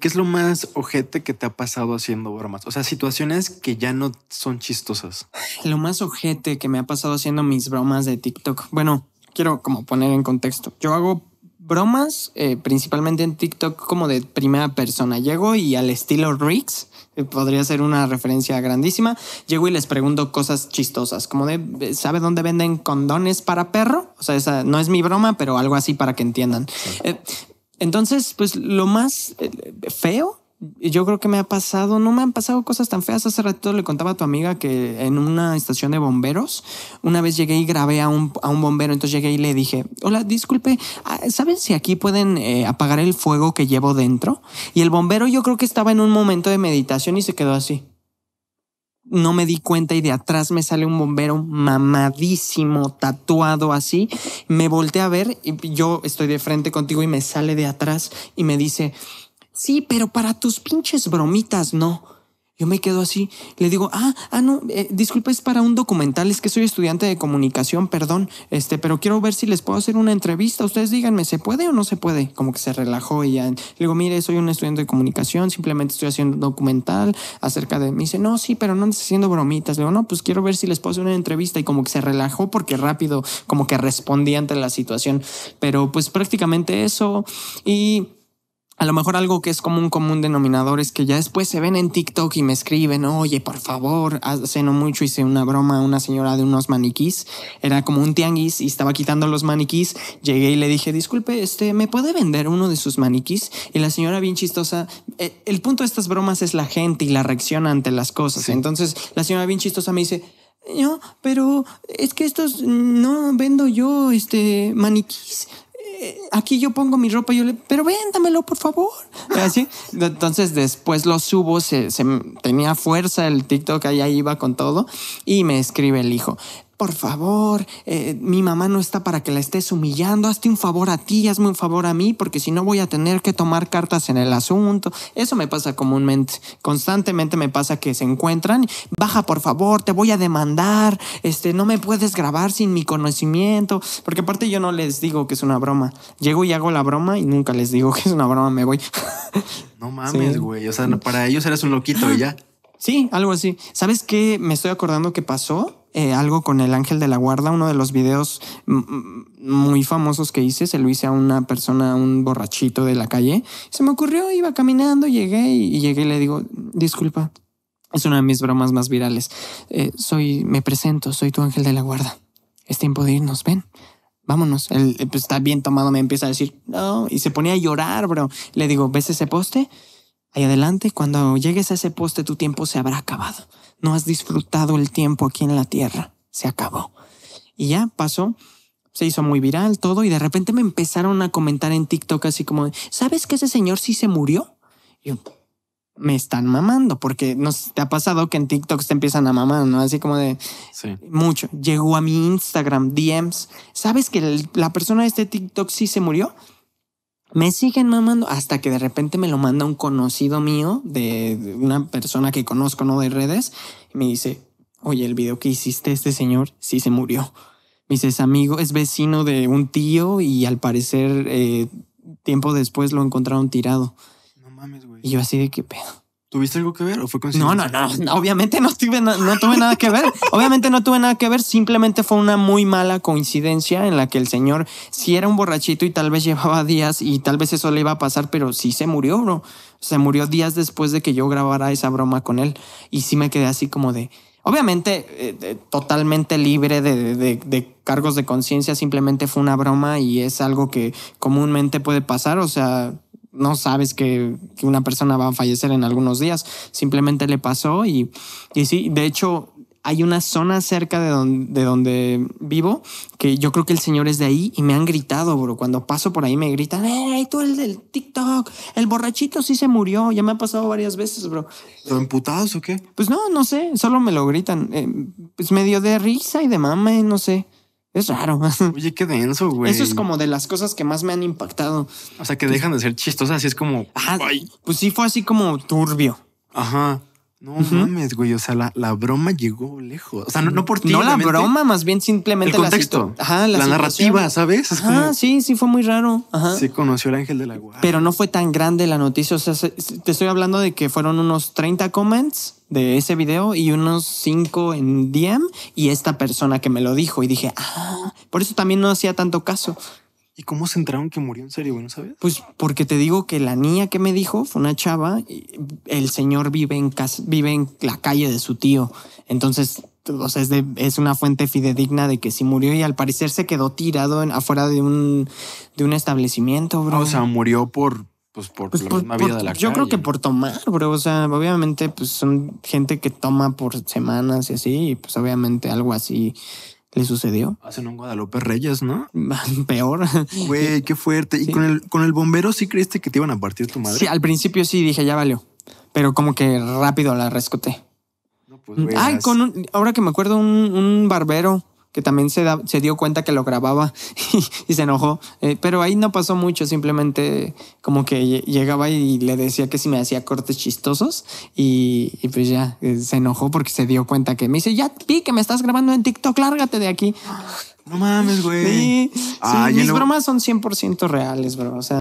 ¿Qué es lo más ojete que te ha pasado haciendo bromas? O sea, situaciones que ya no son chistosas. Lo más ojete que me ha pasado haciendo mis bromas de TikTok. Bueno, quiero como poner en contexto. Yo hago bromas eh, principalmente en TikTok como de primera persona. Llego y al estilo Riggs, eh, podría ser una referencia grandísima, llego y les pregunto cosas chistosas, como de, ¿sabe dónde venden condones para perro? O sea, esa no es mi broma, pero algo así para que entiendan. Eh, entonces, pues lo más eh, feo, yo creo que me ha pasado, no me han pasado cosas tan feas. Hace rato le contaba a tu amiga que en una estación de bomberos, una vez llegué y grabé a un, bombero, entonces llegué y le dije, hola, disculpe, ah, ¿saben si aquí pueden eh, apagar el fuego que llevo dentro? Y el bombero yo creo que estaba en un momento de meditación y se quedó así no me di cuenta y de atrás me sale un bombero mamadísimo, tatuado así. Me volteé a ver y yo estoy de frente contigo y me sale de atrás y me dice, sí, pero para tus pinches bromitas no. Yo me quedo así, le digo, ah, ah, no, eh, disculpe, es para un documental, es que soy estudiante de comunicación, perdón, este, pero quiero ver si les puedo hacer una entrevista, ustedes díganme, ¿se puede o no se puede? Como que se relajó y ya, le digo, mire, soy un estudiante de comunicación, simplemente estoy haciendo un documental acerca de, me dice, no, sí, pero no estoy haciendo bromitas, le digo, no, pues quiero ver si les puedo hacer una entrevista y como que se relajó porque rápido, como que respondí ante la situación, pero pues prácticamente eso y a lo mejor algo que es como un común denominador es que ya después se ven en TikTok y me escriben, oye, por favor, hace no mucho hice una broma a una señora de unos maniquís, era como un tianguis y estaba quitando los maniquís, llegué y le dije, disculpe, este, ¿me puede vender uno de sus maniquís? Y la señora bien chistosa, e, el punto de estas bromas es la gente y la reacción ante las cosas, entonces la señora bien chistosa me dice, no, pero es que estos no vendo yo este maniquís aquí yo pongo mi ropa, yo le, pero véndamelo, por favor. Así. Entonces después lo subo, se, tenía fuerza el TikTok, allá iba con todo y me escribe el hijo, por favor, eh, mi mamá no está para que la estés humillando, hazte un favor a ti, hazme un favor a mí, porque si no voy a tener que tomar cartas en el asunto. Eso me pasa comúnmente, constantemente me pasa que se encuentran, baja por favor, te voy a demandar, este, no me puedes grabar sin mi conocimiento, porque aparte yo no les digo que es una broma, llego y hago la broma y nunca les digo que es una broma, me voy. No mames, güey, o sea, para ellos eres un loquito y ya. Sí, algo así. ¿Sabes qué? Me estoy acordando que pasó eh, algo con el ángel de la guarda. Uno de los videos muy famosos que hice se lo hice a una persona, un borrachito de la calle. Se me ocurrió, iba caminando, llegué y, llegué y le digo, disculpa, es una de mis bromas más virales. Eh, soy, me presento, soy tu ángel de la guarda. Es tiempo de irnos, ven. Vámonos. Él eh, pues, está bien tomado, me empieza a decir, no, y se ponía a llorar, bro. Le digo, ¿ves ese poste? Ahí adelante, cuando llegues a ese poste, tu tiempo se habrá acabado. No has disfrutado el tiempo aquí en la tierra. Se acabó. Y ya pasó. Se hizo muy viral todo y de repente me empezaron a comentar en TikTok así como, ¿sabes que ese señor sí se murió? Y me están mamando, porque nos te ha pasado que en TikTok te empiezan a mamar, ¿no? Así como de mucho. Llegó a mi Instagram, DMs. ¿Sabes que la persona de este TikTok sí se murió? me siguen mamando hasta que de repente me lo manda un conocido mío de, una persona que conozco, no de redes, y me dice, oye, el video que hiciste este señor sí se murió. Me dice, es amigo, es vecino de un tío y al parecer eh, tiempo después lo encontraron tirado. No mames, güey. Y yo así de qué pedo. ¿Tuviste algo que ver o fue coincidencia? No, no, no, obviamente no tuve, tuve nada que ver. obviamente no tuve nada que ver, simplemente fue una muy mala coincidencia en la que el señor si era un borrachito y tal vez llevaba días y tal vez eso le iba a pasar, pero sí se murió, bro. Se murió días después de que yo grabara esa broma con él y sí me quedé así como de... Obviamente, eh, eh, totalmente libre de, de cargos de conciencia, simplemente fue una broma y es algo que comúnmente puede pasar, o sea, no sabes que, una persona va a fallecer en algunos días, simplemente le pasó y, y sí, de hecho hay una zona cerca de donde, de donde, vivo que yo creo que el señor es de ahí y me han gritado, bro. Cuando paso por ahí me gritan, tú el del TikTok! El borrachito sí se murió. Ya me ha pasado varias veces, bro. ¿Lo emputados o qué? Pues no, no sé. Solo me lo gritan. Eh, pues medio de risa y de mame, no sé es raro. Oye, qué denso, güey. Eso es como de las cosas que más me han impactado. O sea, que dejan de ser chistosas así es como. Pues sí, fue así como turbio. Ajá. No mames, güey. O sea, la, broma llegó lejos. O sea, no, por ti. No la broma, más bien simplemente. El contexto. La, Ajá, la, narrativa, ¿sabes? Ajá, sí, sí, fue muy raro. Ajá. Sí, conoció el ángel de la guarda. Pero no fue tan grande la noticia. O sea, te estoy hablando de que fueron unos 30 comments de ese video y unos cinco en DM y esta persona que me lo dijo y dije, ah, por eso también no hacía tanto caso. ¿Y cómo se enteraron que murió en serio, güey? ¿No Pues porque te digo que la niña que me dijo fue una chava. el señor vive en, casa, vive en la calle de su tío. Entonces, es, una fuente fidedigna de que sí murió y al parecer se quedó tirado afuera de un, de un establecimiento, bro. o sea, murió por, pues, por pues la vida de la Yo creo que por tomar, bro. O sea, obviamente, pues son gente que toma por semanas y así, y pues obviamente algo así le sucedió. Hacen un Guadalupe Reyes, ¿no? Peor. Güey, qué fuerte. ¿Y con, el, con el bombero sí creíste que te iban a partir tu madre? Sí, al principio sí dije, ya valió. Pero como que rápido la rescoté No, pues, Ay, con ahora que me acuerdo, un, un barbero que también se, se dio cuenta que lo grababa y, se enojó. Eh, pero ahí no pasó mucho, simplemente como que llegaba y le decía que si me hacía cortes chistosos y, pues ya eh, se enojó porque se dio cuenta que me dice, ya vi que me estás grabando en TikTok, lárgate de aquí. No mames, güey. Sí, mis bromas son 100% reales, bro. O sea,